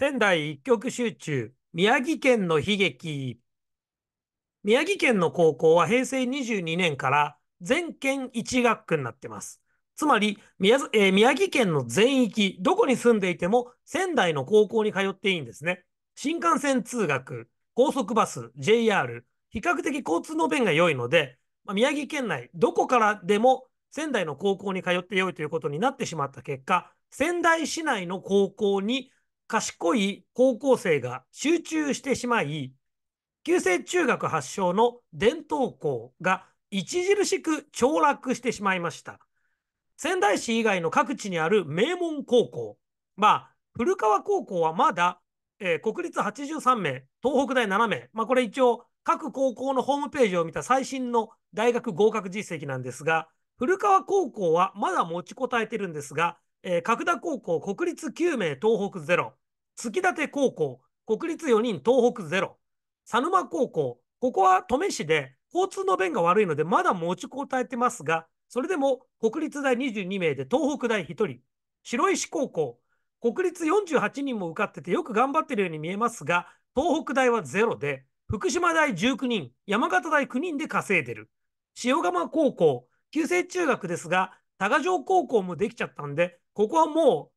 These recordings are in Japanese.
仙台一極集中、宮城県の悲劇。宮城県の高校は平成22年から全県一学区になってます。つまり宮、えー、宮城県の全域、どこに住んでいても仙台の高校に通っていいんですね。新幹線通学、高速バス、JR、比較的交通の便が良いので、まあ、宮城県内どこからでも仙台の高校に通って良いということになってしまった結果、仙台市内の高校に賢い高校生が集中してしまい、旧制中学発祥の伝統校が著しく凋落してしまいました。仙台市以外の各地にある名門高校、まあ、古川高校はまだ、えー、国立83名、東北大7名、まあ、これ一応各高校のホームページを見た最新の大学合格実績なんですが、古川高校はまだ持ちこたえてるんですが、えー、角田高校国立9名東北ゼロ、月立高校国立4人東北ゼロ、佐沼高校、ここは登米市で交通の便が悪いのでまだ持ちこたえてますが、それでも国立大22名で東北大1人、白石高校、国立48人も受かっててよく頑張ってるように見えますが、東北大はゼロで、福島大19人、山形大9人で稼いでる。塩釜高校、旧制中学ですが、多賀城高校もできちゃったんで、ここはも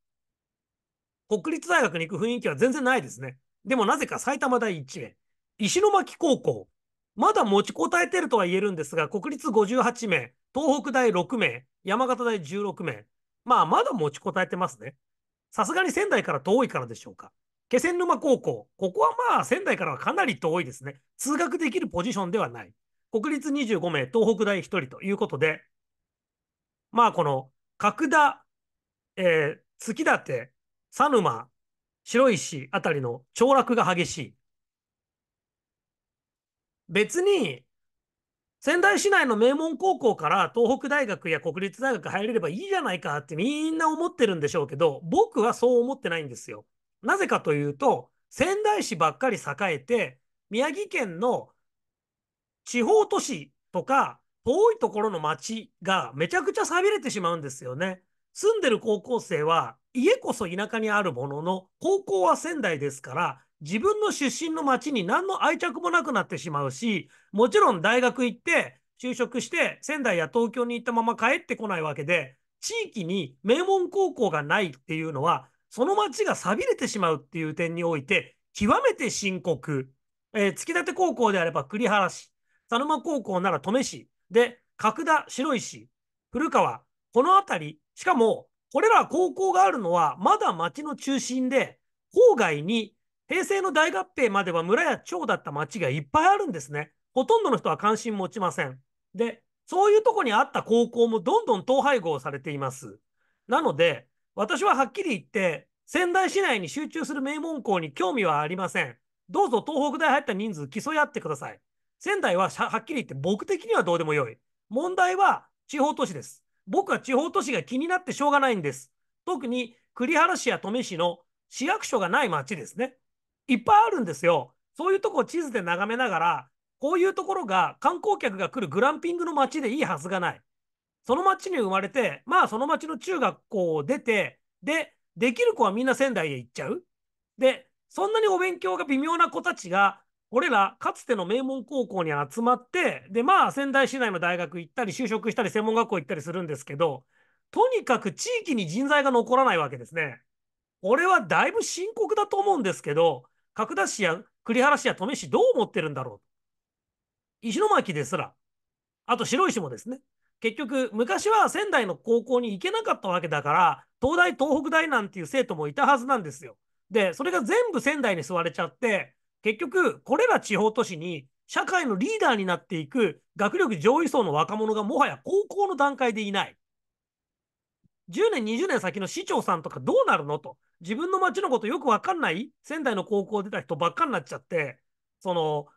う、国立大学に行く雰囲気は全然ないですね。でもなぜか埼玉大1名、石巻高校、まだ持ちこたえてるとは言えるんですが、国立58名、東北大6名、山形大16名、まあ、まだ持ちこたえてますね。さすがに仙台から遠いからでしょうか。気仙沼高校、ここはまあ仙台からはかなり遠いですね。通学できるポジションではない。国立25名、東北大1人ということで、まあこの角田えー、月立、佐沼、白石あたりの凋落が激しい。別に、仙台市内の名門高校から東北大学や国立大学入れればいいじゃないかってみんな思ってるんでしょうけど、僕はそう思ってないんですよ。なぜかというと、仙台市ばっかり栄えて、宮城県の地方都市とか遠いところの町がめちゃくちゃ寂れてしまうんですよね。住んでる高校生は家こそ田舎にあるものの高校は仙台ですから自分の出身の町に何の愛着もなくなってしまうしもちろん大学行って就職して仙台や東京に行ったまま帰ってこないわけで地域に名門高校がないっていうのはその町がびれてしまうっていう点において極めて深刻、えー、月立高校であれば栗原市佐沼高校なら登米市で角田白石古川この辺りしかも、これら高校があるのは、まだ町の中心で、郊外に平成の大合併までは村や町だった町がいっぱいあるんですね。ほとんどの人は関心持ちません。で、そういうとこにあった高校もどんどん統廃合されています。なので、私ははっきり言って、仙台市内に集中する名門校に興味はありません。どうぞ東北大入った人数競い合ってください。仙台ははっきり言って僕的にはどうでもよい。問題は地方都市です。僕は地方都市が気になってしょうがないんです。特に栗原市や登米市の市役所がない町ですね。いっぱいあるんですよ。そういうとこを地図で眺めながら、こういうところが観光客が来るグランピングの町でいいはずがない。その町に生まれて、まあその町の中学校を出て、で、できる子はみんな仙台へ行っちゃう。で、そんなにお勉強が微妙な子たちが俺らかつての名門高校に集まってでまあ仙台市内の大学行ったり就職したり専門学校行ったりするんですけどとにかく地域に人材が残らないわけですね。俺はだいぶ深刻だと思うんですけど角田市や栗原市や登米市どう思ってるんだろう石巻ですらあと白石もですね結局昔は仙台の高校に行けなかったわけだから東大東北大なんていう生徒もいたはずなんですよ。でそれが全部仙台に座れちゃって結局、これら地方都市に社会のリーダーになっていく学力上位層の若者がもはや高校の段階でいない。10年、20年先の市長さんとかどうなるのと。自分の町のことよくわかんない仙台の高校出た人ばっかになっちゃって、その、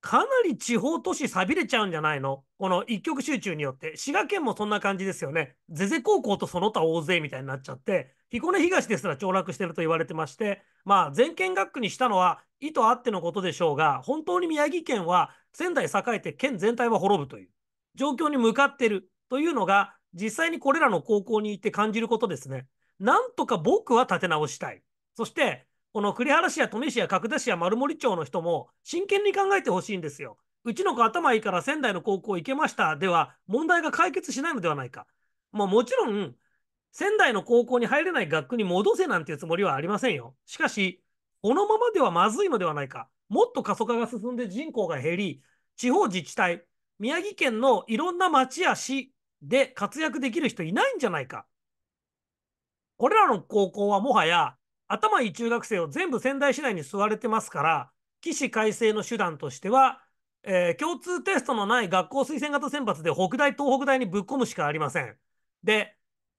かなり地方都市錆びれちゃうんじゃないのこの一極集中によって。滋賀県もそんな感じですよね。是々高校とその他大勢みたいになっちゃって、彦根東ですら凋落していると言われてまして、まあ、全県学区にしたのは意図あってのことでしょうが、本当に宮城県は仙台栄えて県全体は滅ぶという状況に向かっているというのが、実際にこれらの高校に行って感じることですね。なんとか僕は立て直したい。そして、この栗原市や富米市や角田市や丸森町の人も真剣に考えてほしいんですよ。うちの子頭いいから仙台の高校行けましたでは問題が解決しないのではないか。まあ、もちろん仙台の高校に入れない学区に戻せなんていうつもりはありませんよ。しかし、このままではまずいのではないか。もっと過疎化が進んで人口が減り、地方自治体、宮城県のいろんな町や市で活躍できる人いないんじゃないか。これらの高校はもはや、頭いい中学生を全部仙台市内に座れてますから、起死回生の手段としては、えー、共通テストのない学校推薦型選抜で北大、東北大にぶっ込むしかありません。で、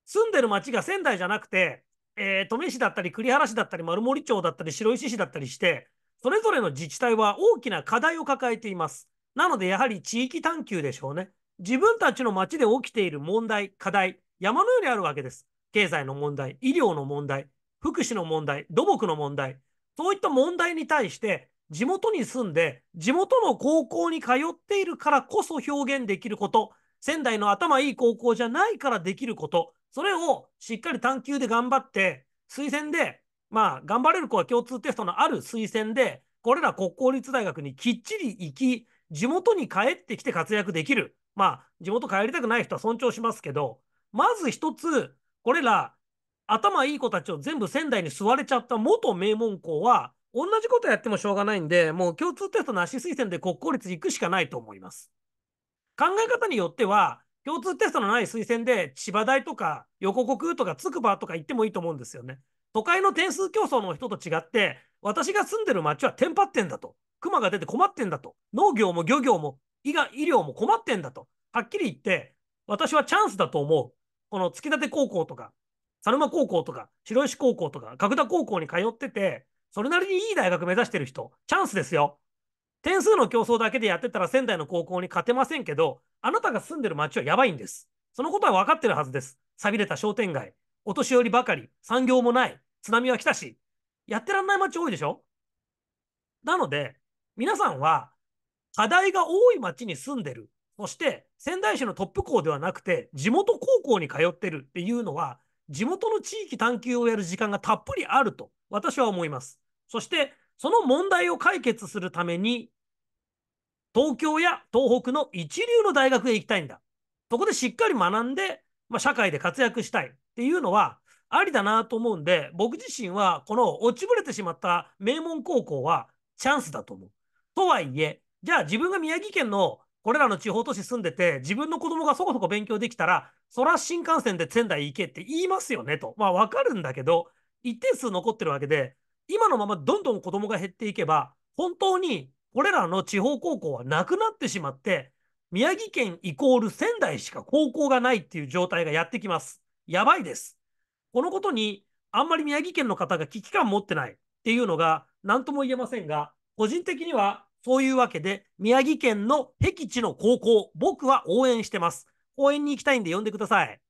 住んでる町が仙台じゃなくて、えー、登米市だったり栗原市だったり丸森町だったり白石市だったりしてそれぞれの自治体は大きな課題を抱えています。なのでやはり地域探求でしょうね。自分たちの町で起きている問題、課題、山のようにあるわけです。経済の問題、医療の問題、福祉の問題、土木の問題、そういった問題に対して地元に住んで地元の高校に通っているからこそ表現できること仙台の頭いい高校じゃないからできることそれをしっかり探究で頑張って、推薦で、まあ、頑張れる子は共通テストのある推薦で、これら国公立大学にきっちり行き、地元に帰ってきて活躍できる。まあ、地元帰りたくない人は尊重しますけど、まず一つ、これら、頭いい子たちを全部仙台に吸われちゃった元名門校は、同じことやってもしょうがないんで、もう共通テストなし推薦で国公立行くしかないと思います。考え方によっては、共通テストのない推薦で千葉大とか横国とか筑波とか行ってもいいと思うんですよね。都会の点数競争の人と違って、私が住んでる町はテンパってんだと。熊が出て困ってんだと。農業も漁業も医が医療も困ってんだと。はっきり言って、私はチャンスだと思う。この月立高校とか、猿沼高校とか、白石高校とか、角田高校に通ってて、それなりにいい大学目指してる人、チャンスですよ。点数の競争だけでやってたら仙台の高校に勝てませんけど、あなたが住んでる街はやばいんです。そのことは分かってるはずです。錆びれた商店街、お年寄りばかり、産業もない、津波は来たし、やってらんない街多いでしょなので、皆さんは課題が多い町に住んでる。そして仙台市のトップ校ではなくて地元高校に通ってるっていうのは地元の地域探求をやる時間がたっぷりあると私は思います。そしてその問題を解決するために東京や東北の一流の大学へ行きたいんだ。そこでしっかり学んで、まあ、社会で活躍したいっていうのは、ありだなと思うんで、僕自身は、この落ちぶれてしまった名門高校はチャンスだと思う。とはいえ、じゃあ自分が宮城県のこれらの地方都市住んでて、自分の子供がそこそこ勉強できたら、そら新幹線で仙台行けって言いますよねと。まあわかるんだけど、一定数残ってるわけで、今のままどんどん子供が減っていけば、本当にこれらの地方高校はなくなってしまって、宮城県イコール仙台しか高校がないっていう状態がやってきます。やばいです。このことに、あんまり宮城県の方が危機感持ってないっていうのが、何とも言えませんが、個人的にはそういうわけで、宮城県の僻地の高校、僕は応援してます。応援に行きたいんで呼んでください。